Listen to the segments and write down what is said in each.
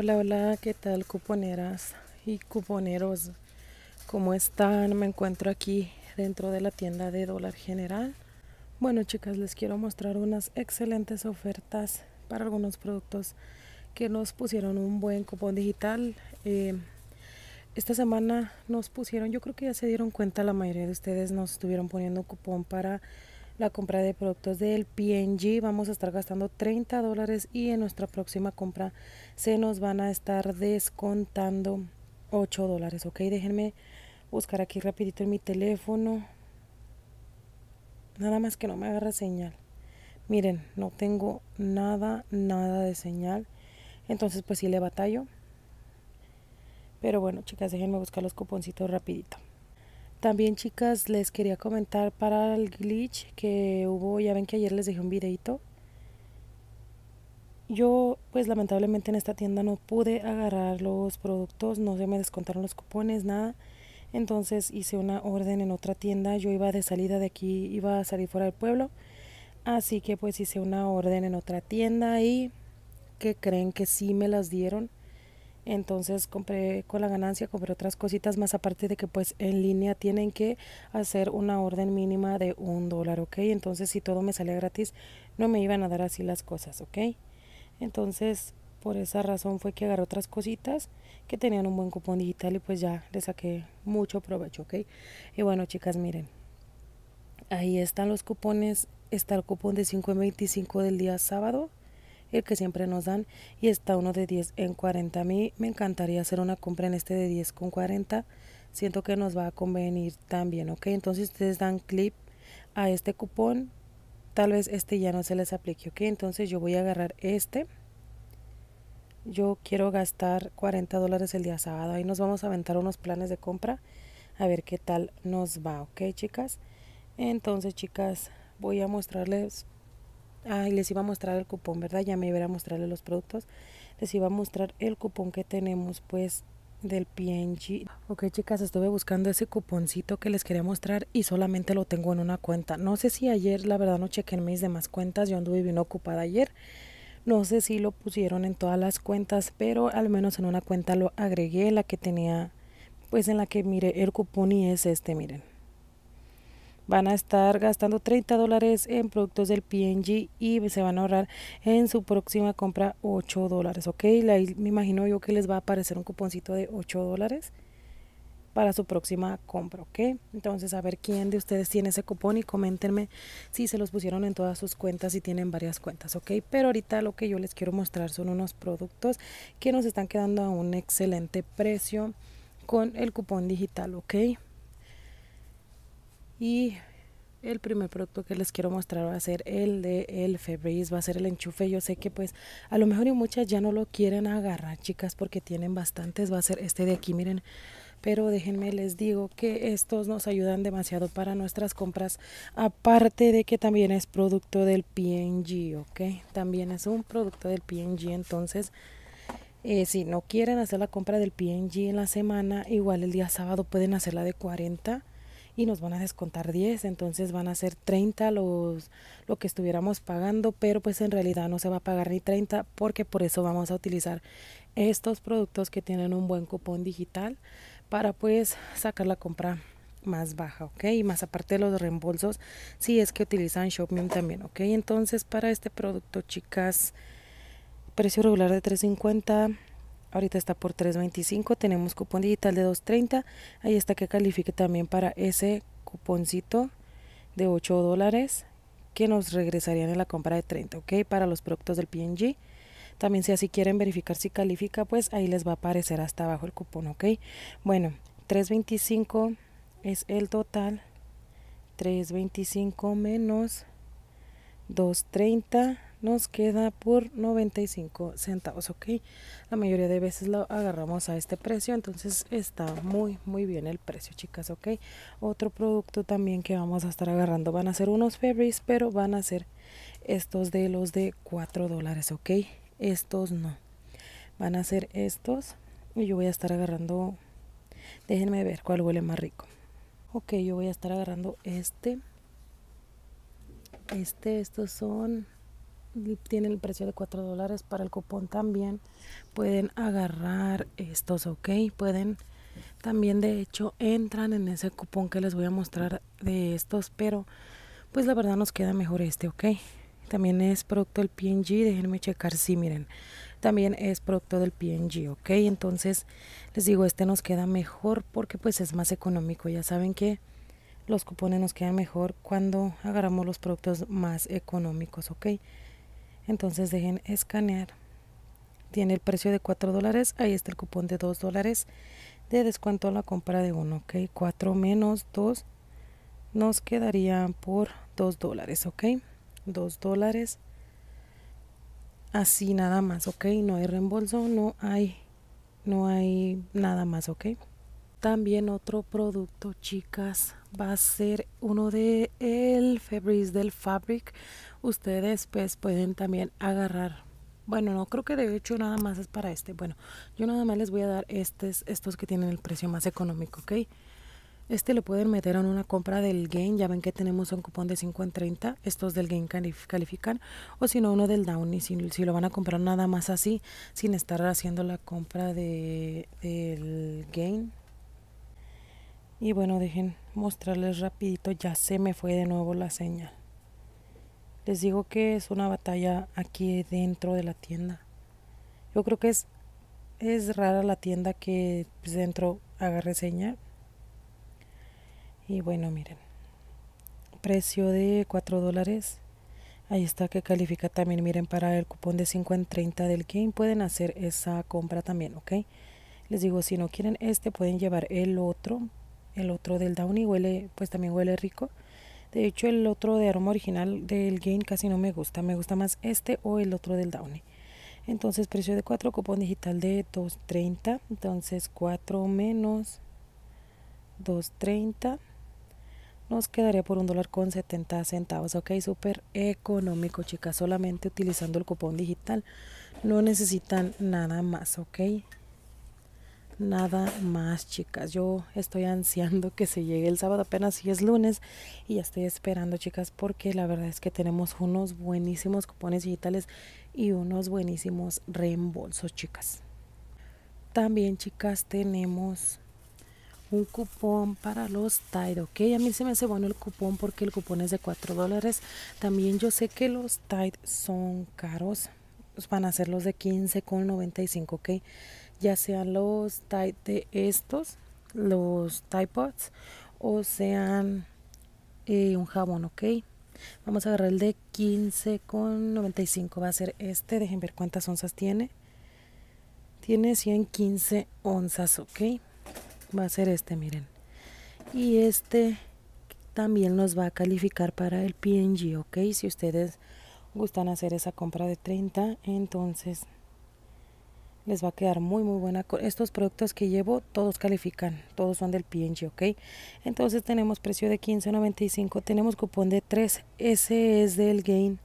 Hola, hola, ¿qué tal cuponeras y cuponeros? ¿Cómo están? Me encuentro aquí dentro de la tienda de dólar general. Bueno, chicas, les quiero mostrar unas excelentes ofertas para algunos productos que nos pusieron un buen cupón digital. Eh, esta semana nos pusieron, yo creo que ya se dieron cuenta la mayoría de ustedes, nos estuvieron poniendo un cupón para la compra de productos del PNG vamos a estar gastando 30 dólares y en nuestra próxima compra se nos van a estar descontando 8 dólares ok déjenme buscar aquí rapidito en mi teléfono nada más que no me agarra señal miren no tengo nada nada de señal entonces pues sí le batallo pero bueno chicas déjenme buscar los cuponcitos rapidito también chicas les quería comentar para el glitch que hubo, ya ven que ayer les dejé un videito. Yo pues lamentablemente en esta tienda no pude agarrar los productos, no se me descontaron los cupones, nada. Entonces hice una orden en otra tienda, yo iba de salida de aquí, iba a salir fuera del pueblo. Así que pues hice una orden en otra tienda y que creen que sí me las dieron entonces compré con la ganancia, compré otras cositas más aparte de que pues en línea tienen que hacer una orden mínima de un dólar, ¿ok? Entonces si todo me salía gratis, no me iban a dar así las cosas, ¿ok? Entonces por esa razón fue que agarré otras cositas que tenían un buen cupón digital y pues ya le saqué mucho provecho, ¿ok? Y bueno chicas, miren, ahí están los cupones, está el cupón de 5.25 del día sábado el que siempre nos dan, y está uno de 10 en 40. A mí me encantaría hacer una compra en este de 10 con 40. Siento que nos va a convenir también, ¿ok? Entonces ustedes dan clip a este cupón. Tal vez este ya no se les aplique, ¿ok? Entonces yo voy a agarrar este. Yo quiero gastar 40 dólares el día sábado. Ahí nos vamos a aventar unos planes de compra. A ver qué tal nos va, ¿ok, chicas? Entonces, chicas, voy a mostrarles y les iba a mostrar el cupón, ¿verdad? Ya me iba a mostrarle los productos. Les iba a mostrar el cupón que tenemos, pues, del PNG. Ok, chicas, estuve buscando ese cuponcito que les quería mostrar y solamente lo tengo en una cuenta. No sé si ayer, la verdad, no chequé en mis demás cuentas. Yo anduve bien ocupada ayer. No sé si lo pusieron en todas las cuentas, pero al menos en una cuenta lo agregué, la que tenía, pues, en la que mire el cupón y es este, miren van a estar gastando 30 dólares en productos del PNG y se van a ahorrar en su próxima compra 8 dólares, ok, me imagino yo que les va a aparecer un cuponcito de 8 dólares para su próxima compra, ¿ok? Entonces, a ver quién de ustedes tiene ese cupón y coméntenme si se los pusieron en todas sus cuentas, y tienen varias cuentas, ¿ok? Pero ahorita lo que yo les quiero mostrar son unos productos que nos están quedando a un excelente precio con el cupón digital, ¿ok? y el primer producto que les quiero mostrar va a ser el de el Febreze va a ser el enchufe. Yo sé que pues a lo mejor y muchas ya no lo quieren agarrar, chicas, porque tienen bastantes. Va a ser este de aquí, miren. Pero déjenme les digo que estos nos ayudan demasiado para nuestras compras. Aparte de que también es producto del PNG, ¿ok? También es un producto del PNG, entonces... Eh, si no quieren hacer la compra del PNG en la semana, igual el día sábado pueden hacerla de 40 y nos van a descontar 10, entonces van a ser 30 los, lo que estuviéramos pagando, pero pues en realidad no se va a pagar ni 30 porque por eso vamos a utilizar estos productos que tienen un buen cupón digital para pues sacar la compra más baja, ok, y más aparte de los reembolsos si es que utilizan shopping también, ok, entonces para este producto chicas precio regular de 350 Ahorita está por 3.25, tenemos cupón digital de 2.30. Ahí está que califique también para ese cuponcito de 8 dólares que nos regresarían en la compra de 30, ¿ok? Para los productos del PNG. También si así quieren verificar si califica, pues ahí les va a aparecer hasta abajo el cupón, ¿ok? Bueno, 3.25 es el total. 3.25 menos 2.30 nos queda por 95 centavos ok la mayoría de veces lo agarramos a este precio entonces está muy muy bien el precio chicas ok otro producto también que vamos a estar agarrando van a ser unos Febreze, pero van a ser estos de los de 4 dólares ok estos no van a ser estos y yo voy a estar agarrando déjenme ver cuál huele más rico ok yo voy a estar agarrando este este estos son tiene el precio de 4 dólares para el cupón también pueden agarrar estos ok pueden también de hecho entran en ese cupón que les voy a mostrar de estos pero pues la verdad nos queda mejor este ok también es producto del PNG déjenme checar si miren también es producto del PNG ok entonces les digo este nos queda mejor porque pues es más económico ya saben que los cupones nos quedan mejor cuando agarramos los productos más económicos ok entonces dejen escanear. Tiene el precio de 4 dólares. Ahí está el cupón de 2 dólares de descuento a la compra de uno. Ok, 4 menos 2 nos quedaría por 2 dólares. Ok, 2 dólares. Así nada más. Ok, no hay reembolso, no hay, no hay nada más. Ok. También otro producto, chicas, va a ser uno de el del Fabric. Ustedes pues pueden también agarrar. Bueno, no creo que de hecho nada más es para este. Bueno, yo nada más les voy a dar estos, estos que tienen el precio más económico, ¿ok? Este lo pueden meter en una compra del Gain. Ya ven que tenemos un cupón de 5 en 30. Estos del Gain califican. O si no, uno del Downy. Si, lo van a comprar nada más así, sin estar haciendo la compra de, del Gain y bueno, dejen mostrarles rapidito, ya se me fue de nuevo la señal. Les digo que es una batalla aquí dentro de la tienda. Yo creo que es, es rara la tienda que pues, dentro agarre señal. Y bueno, miren. Precio de 4 dólares. Ahí está que califica también, miren, para el cupón de 5 en 30 del game. Pueden hacer esa compra también, ¿ok? Les digo, si no quieren este, pueden llevar el otro el otro del Downy huele, pues también huele rico. De hecho, el otro de aroma original del Gain casi no me gusta. Me gusta más este o el otro del Downy. Entonces, precio de 4, cupón digital de 2.30. Entonces, 4 menos 2.30 nos quedaría por un dólar con 70 centavos. Ok, súper económico, chicas. Solamente utilizando el cupón digital. No necesitan nada más, ok nada más, chicas. Yo estoy ansiando que se llegue el sábado, apenas si es lunes, y ya estoy esperando, chicas, porque la verdad es que tenemos unos buenísimos cupones digitales y unos buenísimos reembolsos, chicas. También, chicas, tenemos un cupón para los Tide, ¿ok? A mí se me hace bueno el cupón porque el cupón es de 4 dólares. También yo sé que los Tide son caros. Pues, van a ser los de 15,95, ¿ok? ya sean los de estos, los Tide o sean eh, un jabón, ok. Vamos a agarrar el de 15,95, va a ser este, dejen ver cuántas onzas tiene. Tiene 115 onzas, ok. Va a ser este, miren. Y este también nos va a calificar para el PNG, ok. Si ustedes gustan hacer esa compra de 30, entonces les va a quedar muy muy buena estos productos que llevo todos califican todos son del P&G ok entonces tenemos precio de 15.95 tenemos cupón de 3 ese es del gain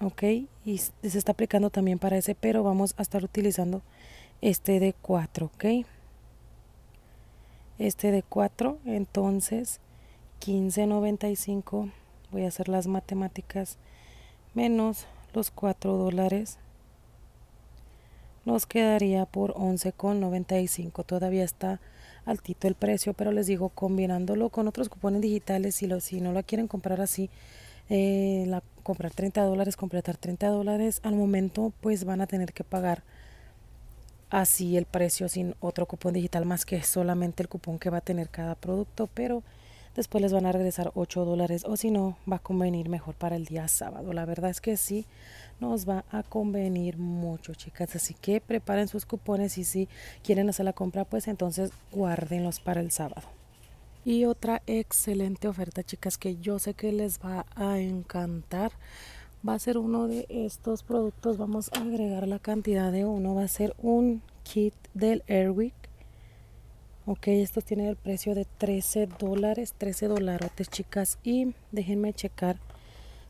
ok y se está aplicando también para ese pero vamos a estar utilizando este de 4 ok este de 4 entonces 15.95 voy a hacer las matemáticas menos los 4 dólares nos quedaría por 11,95. Todavía está altito el precio, pero les digo, combinándolo con otros cupones digitales, si, lo, si no lo quieren comprar así, eh, la, comprar 30 dólares, completar 30 dólares, al momento pues van a tener que pagar así el precio sin otro cupón digital más que solamente el cupón que va a tener cada producto, pero después les van a regresar 8 dólares o si no va a convenir mejor para el día sábado. La verdad es que sí, nos va a convenir mucho, chicas. Así que preparen sus cupones y si quieren hacer la compra, pues entonces guárdenlos para el sábado. Y otra excelente oferta, chicas, que yo sé que les va a encantar. Va a ser uno de estos productos. Vamos a agregar la cantidad de uno. Va a ser un kit del Airwick. Ok, estos tiene el precio de 13 dólares, 13 dolarotes, chicas. Y déjenme checar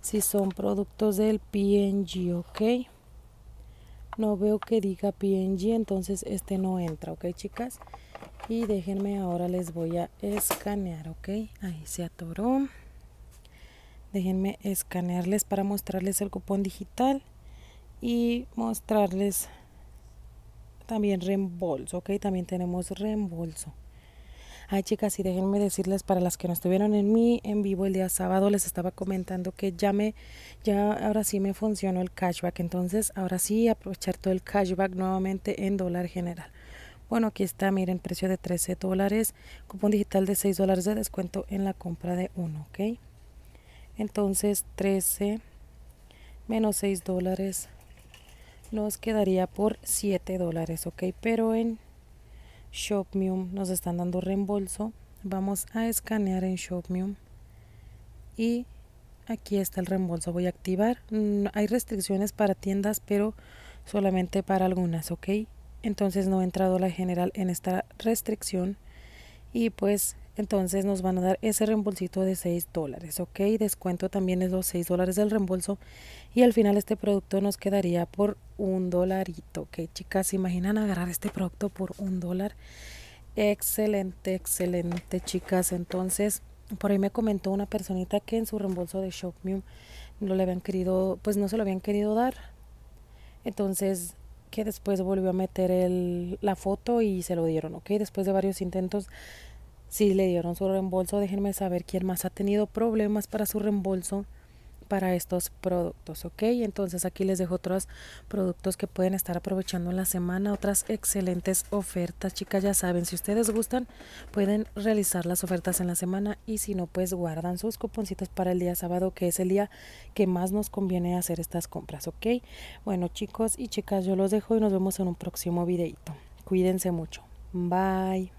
si son productos del PNG, ¿ok? No veo que diga PNG, entonces este no entra, ¿ok, chicas? Y déjenme ahora les voy a escanear, ¿ok? Ahí se atoró. Déjenme escanearles para mostrarles el cupón digital y mostrarles también reembolso, ¿ok? También tenemos reembolso. Ay chicas, y déjenme decirles para las que no estuvieron en mí en vivo el día sábado, les estaba comentando que ya me, ya ahora sí me funcionó el cashback. Entonces, ahora sí aprovechar todo el cashback nuevamente en dólar general. Bueno, aquí está, miren, precio de 13 dólares, cupón digital de 6 dólares de descuento en la compra de uno, ¿ok? Entonces, 13 menos 6 dólares nos quedaría por 7 dólares, ¿ok? Pero en Shopmium nos están dando reembolso. Vamos a escanear en Shopmium y aquí está el reembolso. Voy a activar. hay restricciones para tiendas, pero solamente para algunas, ¿ok? Entonces no he entrado la general en esta restricción y pues entonces nos van a dar ese reembolsito de 6 dólares, ok, descuento también es los 6 dólares del reembolso y al final este producto nos quedaría por un dolarito, ok, chicas, ¿se imaginan agarrar este producto por un dólar? Excelente, excelente, chicas, entonces por ahí me comentó una personita que en su reembolso de ShopMew no le habían querido, pues no se lo habían querido dar, entonces que después volvió a meter la foto y se lo dieron, ok, después de varios intentos si le dieron su reembolso, déjenme saber quién más ha tenido problemas para su reembolso para estos productos, ¿ok? Entonces aquí les dejo otros productos que pueden estar aprovechando en la semana, otras excelentes ofertas, chicas, ya saben, si ustedes gustan, pueden realizar las ofertas en la semana y si no, pues guardan sus cuponcitos para el día sábado, que es el día que más nos conviene hacer estas compras, ¿ok? Bueno, chicos y chicas, yo los dejo y nos vemos en un próximo videito. Cuídense mucho. Bye.